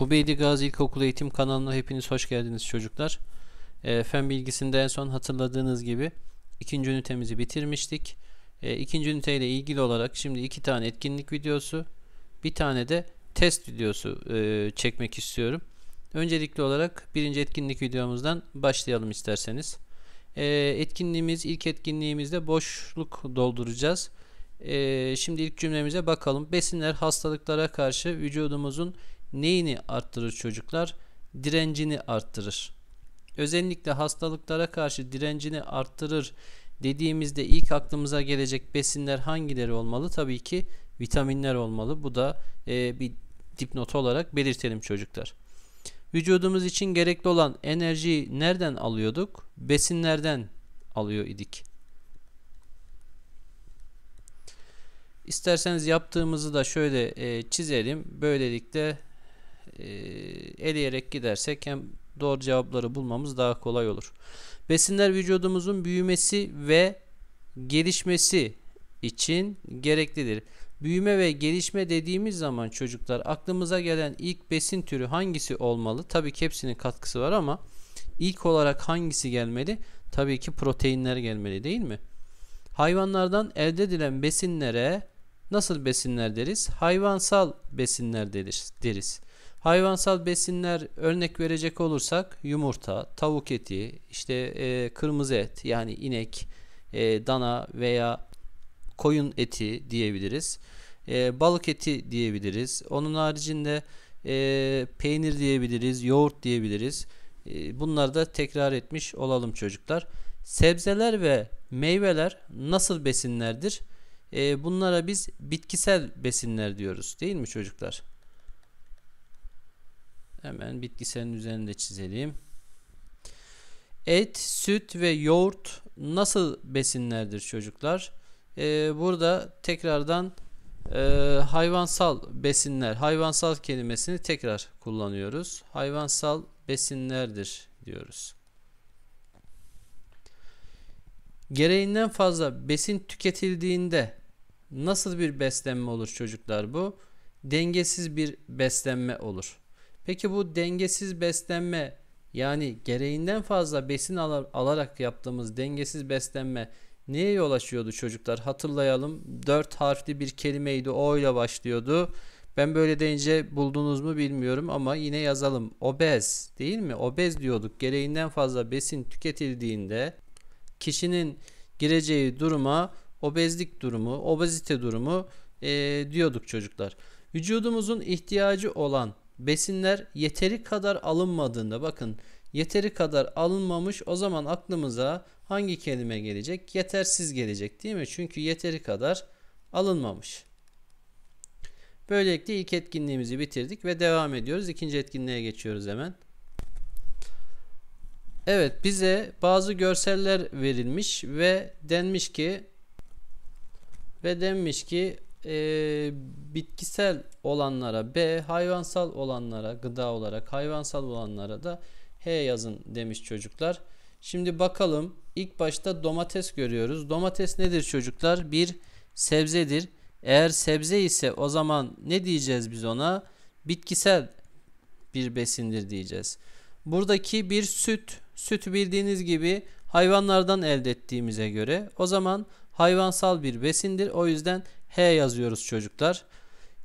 Ubeydi Gazi İlkokulu Eğitim kanalına hepiniz hoş geldiniz çocuklar. E, fen bilgisinde en son hatırladığınız gibi ikinci ünitemizi bitirmiştik. E, ikinci üniteyle ilgili olarak şimdi iki tane etkinlik videosu, bir tane de test videosu e, çekmek istiyorum. Öncelikli olarak birinci etkinlik videomuzdan başlayalım isterseniz. E, etkinliğimiz, ilk etkinliğimizde boşluk dolduracağız. E, şimdi ilk cümlemize bakalım. Besinler hastalıklara karşı vücudumuzun neyini arttırır çocuklar? Direncini arttırır. Özellikle hastalıklara karşı direncini arttırır dediğimizde ilk aklımıza gelecek besinler hangileri olmalı? Tabii ki vitaminler olmalı. Bu da e, bir dipnot olarak belirtelim çocuklar. Vücudumuz için gerekli olan enerjiyi nereden alıyorduk? Besinlerden alıyor idik. İsterseniz yaptığımızı da şöyle e, çizelim. Böylelikle e, eleyerek gidersek hem doğru cevapları bulmamız daha kolay olur. Besinler vücudumuzun büyümesi ve gelişmesi için gereklidir. Büyüme ve gelişme dediğimiz zaman çocuklar aklımıza gelen ilk besin türü hangisi olmalı? Tabii ki hepsinin katkısı var ama ilk olarak hangisi gelmeli? Tabii ki proteinler gelmeli değil mi? Hayvanlardan elde edilen besinlere nasıl besinler deriz? Hayvansal besinler deriz. deriz. Hayvansal besinler örnek verecek olursak yumurta, tavuk eti, işte e, kırmızı et yani inek, e, dana veya koyun eti diyebiliriz. E, balık eti diyebiliriz. Onun haricinde e, peynir diyebiliriz, yoğurt diyebiliriz. E, bunları da tekrar etmiş olalım çocuklar. Sebzeler ve meyveler nasıl besinlerdir? E, bunlara biz bitkisel besinler diyoruz değil mi çocuklar? Hemen bitkisinin üzerinde çizelim. Et, süt ve yoğurt nasıl besinlerdir çocuklar? Ee, burada tekrardan e, hayvansal besinler, hayvansal kelimesini tekrar kullanıyoruz. Hayvansal besinlerdir diyoruz. Gereğinden fazla besin tüketildiğinde nasıl bir beslenme olur çocuklar bu? Dengesiz bir beslenme olur. Peki bu dengesiz beslenme yani gereğinden fazla besin alarak yaptığımız dengesiz beslenme neye yol açıyordu çocuklar? Hatırlayalım. Dört harfli bir kelimeydi. O ile başlıyordu. Ben böyle deyince buldunuz mu bilmiyorum ama yine yazalım. Obez değil mi? Obez diyorduk. Gereğinden fazla besin tüketildiğinde kişinin gireceği duruma obezlik durumu, obezite durumu e, diyorduk çocuklar. Vücudumuzun ihtiyacı olan besinler yeteri kadar alınmadığında bakın yeteri kadar alınmamış o zaman aklımıza hangi kelime gelecek? Yetersiz gelecek değil mi? Çünkü yeteri kadar alınmamış. Böylelikle ilk etkinliğimizi bitirdik ve devam ediyoruz. İkinci etkinliğe geçiyoruz hemen. Evet bize bazı görseller verilmiş ve denmiş ki ve denmiş ki bitkisel olanlara B, hayvansal olanlara gıda olarak hayvansal olanlara da H yazın demiş çocuklar. Şimdi bakalım ilk başta domates görüyoruz. Domates nedir çocuklar? Bir sebzedir. Eğer sebze ise o zaman ne diyeceğiz biz ona? Bitkisel bir besindir diyeceğiz. Buradaki bir süt. süt bildiğiniz gibi hayvanlardan elde ettiğimize göre o zaman hayvansal bir besindir. O yüzden H yazıyoruz çocuklar.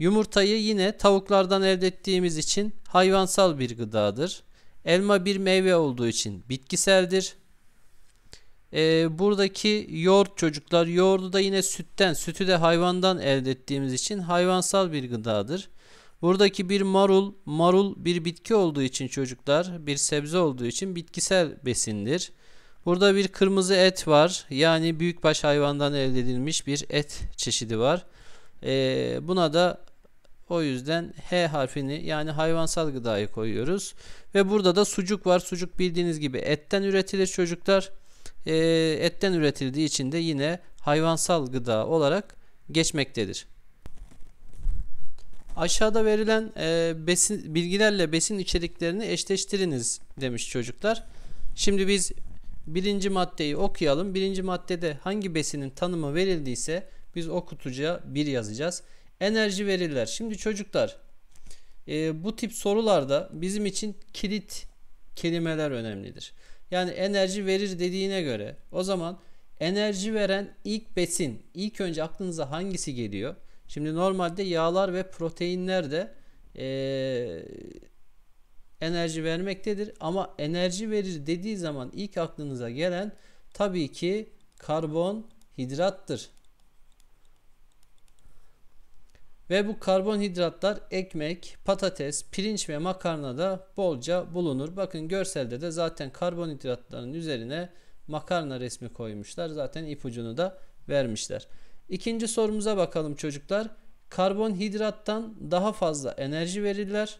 Yumurtayı yine tavuklardan elde ettiğimiz için hayvansal bir gıdadır. Elma bir meyve olduğu için bitkiseldir. E, buradaki yoğurt çocuklar yoğurdu da yine sütten, sütü de hayvandan elde ettiğimiz için hayvansal bir gıdadır. Buradaki bir marul, marul bir bitki olduğu için çocuklar, bir sebze olduğu için bitkisel besindir. Burada bir kırmızı et var. Yani büyükbaş hayvandan elde edilmiş bir et çeşidi var. E, buna da o yüzden H harfini yani hayvansal gıdayı koyuyoruz. Ve burada da sucuk var. Sucuk bildiğiniz gibi etten üretilir çocuklar. E, etten üretildiği için de yine hayvansal gıda olarak geçmektedir. Aşağıda verilen e, besin, bilgilerle besin içeriklerini eşleştiriniz demiş çocuklar. Şimdi biz birinci maddeyi okuyalım. Birinci maddede hangi besinin tanımı verildiyse biz o kutucuğa 1 yazacağız enerji verirler. Şimdi çocuklar e, bu tip sorularda bizim için kilit kelimeler önemlidir. Yani enerji verir dediğine göre o zaman enerji veren ilk besin ilk önce aklınıza hangisi geliyor? Şimdi normalde yağlar ve proteinler de e, enerji vermektedir. Ama enerji verir dediği zaman ilk aklınıza gelen tabii ki karbonhidrattır. Ve bu karbonhidratlar ekmek, patates, pirinç ve makarnada bolca bulunur. Bakın görselde de zaten karbonhidratların üzerine makarna resmi koymuşlar. Zaten ipucunu da vermişler. İkinci sorumuza bakalım çocuklar. Karbonhidrattan daha fazla enerji verirler.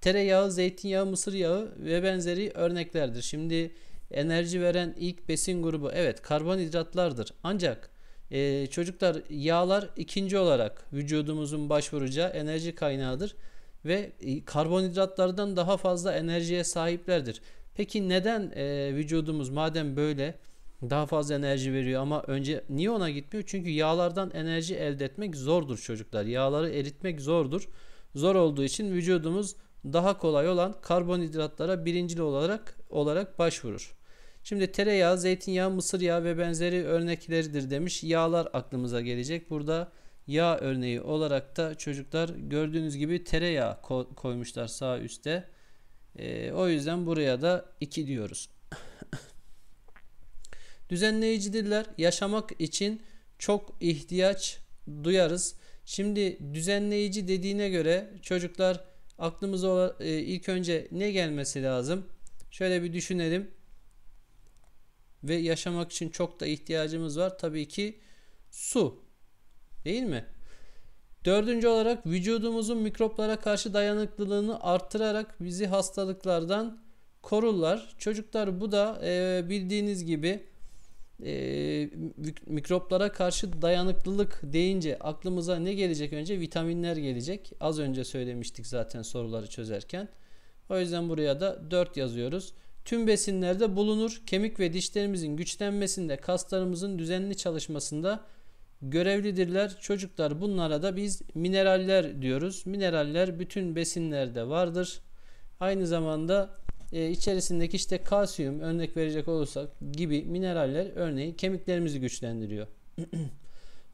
Tereyağı, zeytinyağı, mısır yağı ve benzeri örneklerdir. Şimdi enerji veren ilk besin grubu evet karbonhidratlardır. Ancak ee, çocuklar yağlar ikinci olarak vücudumuzun başvuracağı enerji kaynağıdır ve e, karbonhidratlardan daha fazla enerjiye sahiplerdir. Peki neden e, vücudumuz madem böyle daha fazla enerji veriyor ama önce niye ona gitmiyor? Çünkü yağlardan enerji elde etmek zordur çocuklar. Yağları eritmek zordur. Zor olduğu için vücudumuz daha kolay olan karbonhidratlara birincil olarak olarak başvurur. Şimdi tereyağı, zeytinyağı, mısır yağı ve benzeri örnekleridir demiş. Yağlar aklımıza gelecek. Burada yağ örneği olarak da çocuklar gördüğünüz gibi tereyağı ko- koymuşlar sağ üstte. E, o yüzden buraya da 2 diyoruz. Düzenleyicidirler. Yaşamak için çok ihtiyaç duyarız. Şimdi düzenleyici dediğine göre çocuklar aklımıza e, ilk önce ne gelmesi lazım? Şöyle bir düşünelim ve yaşamak için çok da ihtiyacımız var. Tabii ki su. Değil mi? Dördüncü olarak vücudumuzun mikroplara karşı dayanıklılığını artırarak bizi hastalıklardan korurlar. Çocuklar bu da e, bildiğiniz gibi e, mikroplara karşı dayanıklılık deyince aklımıza ne gelecek önce? Vitaminler gelecek. Az önce söylemiştik zaten soruları çözerken. O yüzden buraya da 4 yazıyoruz. Tüm besinlerde bulunur. Kemik ve dişlerimizin güçlenmesinde, kaslarımızın düzenli çalışmasında görevlidirler. Çocuklar bunlara da biz mineraller diyoruz. Mineraller bütün besinlerde vardır. Aynı zamanda e, içerisindeki işte kalsiyum örnek verecek olursak gibi mineraller örneğin kemiklerimizi güçlendiriyor.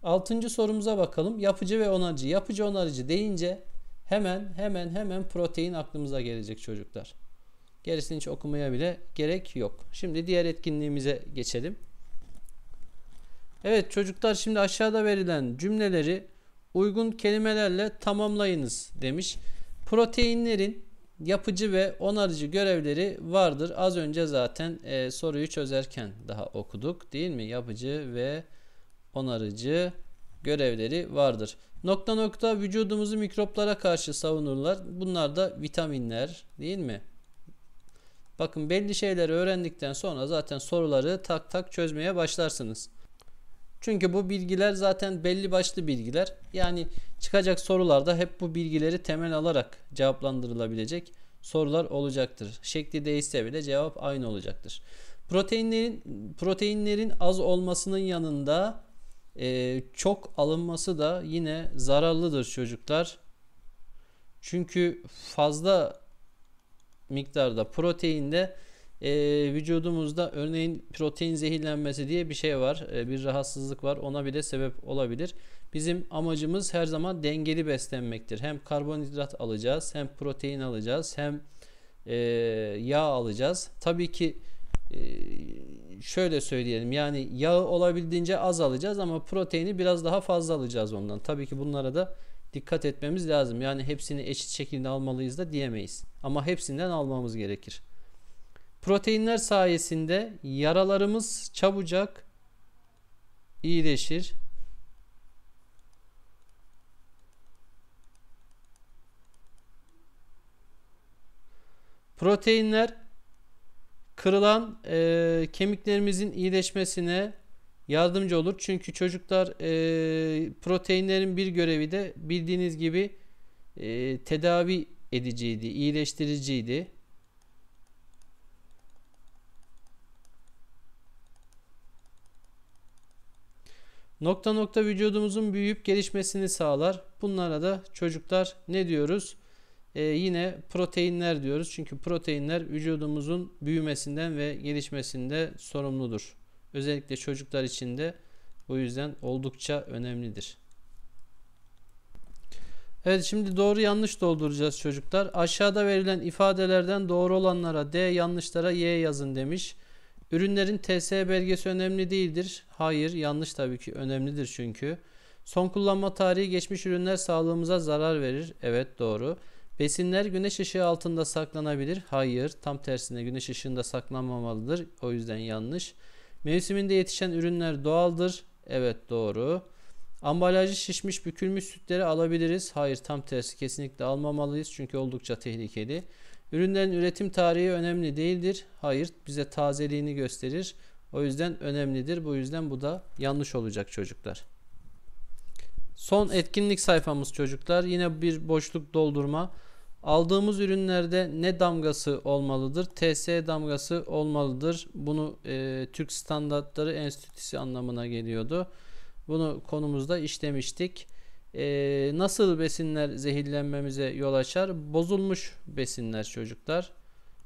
Altıncı sorumuza bakalım. Yapıcı ve onarıcı. Yapıcı onarıcı deyince hemen hemen hemen protein aklımıza gelecek çocuklar. Gerisini hiç okumaya bile gerek yok. Şimdi diğer etkinliğimize geçelim. Evet çocuklar şimdi aşağıda verilen cümleleri uygun kelimelerle tamamlayınız demiş. Proteinlerin yapıcı ve onarıcı görevleri vardır. Az önce zaten e, soruyu çözerken daha okuduk değil mi? Yapıcı ve onarıcı görevleri vardır. Nokta nokta vücudumuzu mikroplara karşı savunurlar. Bunlar da vitaminler değil mi? Bakın belli şeyleri öğrendikten sonra zaten soruları tak tak çözmeye başlarsınız. Çünkü bu bilgiler zaten belli başlı bilgiler. Yani çıkacak sorularda hep bu bilgileri temel alarak cevaplandırılabilecek sorular olacaktır. Şekli değişse bile cevap aynı olacaktır. Proteinlerin proteinlerin az olmasının yanında e, çok alınması da yine zararlıdır çocuklar. Çünkü fazla miktarda proteinde e, vücudumuzda örneğin protein zehirlenmesi diye bir şey var. E, bir rahatsızlık var. Ona bile sebep olabilir. Bizim amacımız her zaman dengeli beslenmektir. Hem karbonhidrat alacağız, hem protein alacağız, hem e, yağ alacağız. Tabii ki e, şöyle söyleyelim yani yağı olabildiğince az alacağız ama proteini biraz daha fazla alacağız ondan. Tabii ki bunlara da dikkat etmemiz lazım. Yani hepsini eşit şekilde almalıyız da diyemeyiz. Ama hepsinden almamız gerekir. Proteinler sayesinde yaralarımız çabucak iyileşir. Proteinler kırılan e, kemiklerimizin iyileşmesine yardımcı olur. Çünkü çocuklar e, proteinlerin bir görevi de bildiğiniz gibi e, tedavi ediciydi, iyileştiriciydi. Nokta nokta vücudumuzun büyüyüp gelişmesini sağlar. Bunlara da çocuklar ne diyoruz? Ee, yine proteinler diyoruz. Çünkü proteinler vücudumuzun büyümesinden ve gelişmesinde sorumludur. Özellikle çocuklar için de o yüzden oldukça önemlidir. Evet şimdi doğru yanlış dolduracağız çocuklar. Aşağıda verilen ifadelerden doğru olanlara D, yanlışlara Y yazın demiş. Ürünlerin TS belgesi önemli değildir. Hayır yanlış tabii ki önemlidir çünkü. Son kullanma tarihi geçmiş ürünler sağlığımıza zarar verir. Evet doğru. Besinler güneş ışığı altında saklanabilir. Hayır tam tersine güneş ışığında saklanmamalıdır. O yüzden yanlış. Mevsiminde yetişen ürünler doğaldır. Evet doğru. Ambalajı şişmiş bükülmüş sütleri alabiliriz. Hayır tam tersi kesinlikle almamalıyız çünkü oldukça tehlikeli. Ürünlerin üretim tarihi önemli değildir. Hayır bize tazeliğini gösterir. O yüzden önemlidir. Bu yüzden bu da yanlış olacak çocuklar. Son etkinlik sayfamız çocuklar. Yine bir boşluk doldurma. Aldığımız ürünlerde ne damgası olmalıdır? TS damgası olmalıdır. Bunu e, Türk Standartları Enstitüsü anlamına geliyordu. Bunu konumuzda işlemiştik. E, nasıl besinler zehirlenmemize yol açar? Bozulmuş besinler çocuklar.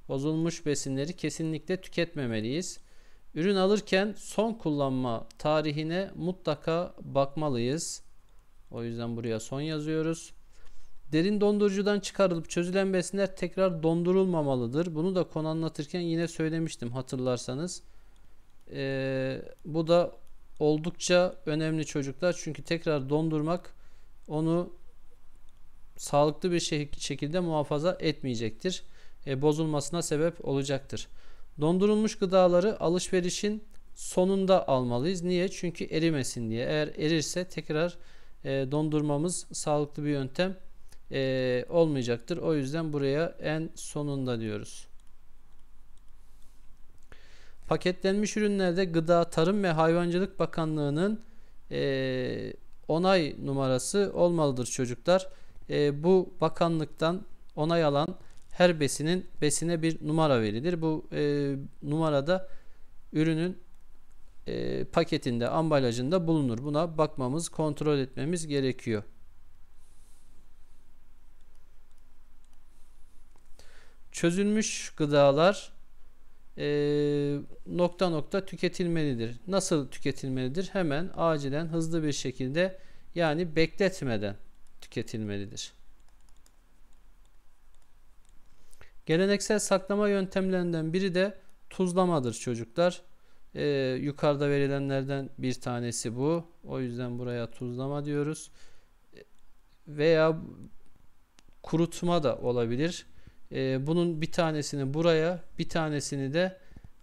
Bozulmuş besinleri kesinlikle tüketmemeliyiz. Ürün alırken son kullanma tarihine mutlaka bakmalıyız. O yüzden buraya son yazıyoruz. Derin dondurucudan çıkarılıp çözülen besinler tekrar dondurulmamalıdır. Bunu da konu anlatırken yine söylemiştim hatırlarsanız. Ee, bu da oldukça önemli çocuklar. Çünkü tekrar dondurmak onu sağlıklı bir şekilde muhafaza etmeyecektir. E, bozulmasına sebep olacaktır. Dondurulmuş gıdaları alışverişin sonunda almalıyız. Niye? Çünkü erimesin diye. Eğer erirse tekrar e, dondurmamız sağlıklı bir yöntem e, olmayacaktır. O yüzden buraya en sonunda diyoruz. Paketlenmiş ürünlerde Gıda, Tarım ve Hayvancılık Bakanlığı'nın e, onay numarası olmalıdır çocuklar. E, bu bakanlıktan onay alan her besinin besine bir numara verilir. Bu e, numarada ürünün e, paketinde, ambalajında bulunur. Buna bakmamız, kontrol etmemiz gerekiyor. çözülmüş gıdalar e, nokta nokta tüketilmelidir. Nasıl tüketilmelidir? Hemen acilen hızlı bir şekilde yani bekletmeden tüketilmelidir. Geleneksel saklama yöntemlerinden biri de tuzlamadır çocuklar. Ee, yukarıda verilenlerden bir tanesi bu. O yüzden buraya tuzlama diyoruz. E, veya kurutma da olabilir. E, bunun bir tanesini buraya bir tanesini de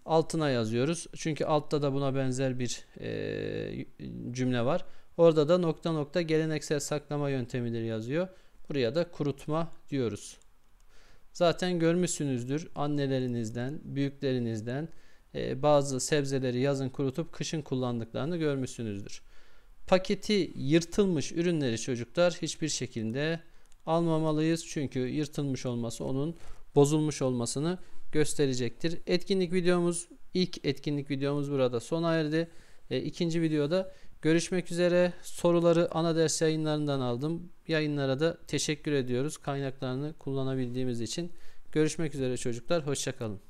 altına yazıyoruz. Çünkü altta da buna benzer bir e, cümle var. Orada da nokta nokta geleneksel saklama yöntemidir yazıyor. Buraya da kurutma diyoruz. Zaten görmüşsünüzdür annelerinizden, büyüklerinizden e, bazı sebzeleri yazın kurutup kışın kullandıklarını görmüşsünüzdür. Paketi yırtılmış ürünleri çocuklar hiçbir şekilde almamalıyız. Çünkü yırtılmış olması onun bozulmuş olmasını gösterecektir. Etkinlik videomuz ilk etkinlik videomuz burada sona erdi. E, ikinci videoda görüşmek üzere. Soruları ana ders yayınlarından aldım. Yayınlara da teşekkür ediyoruz. Kaynaklarını kullanabildiğimiz için. Görüşmek üzere çocuklar. Hoşçakalın.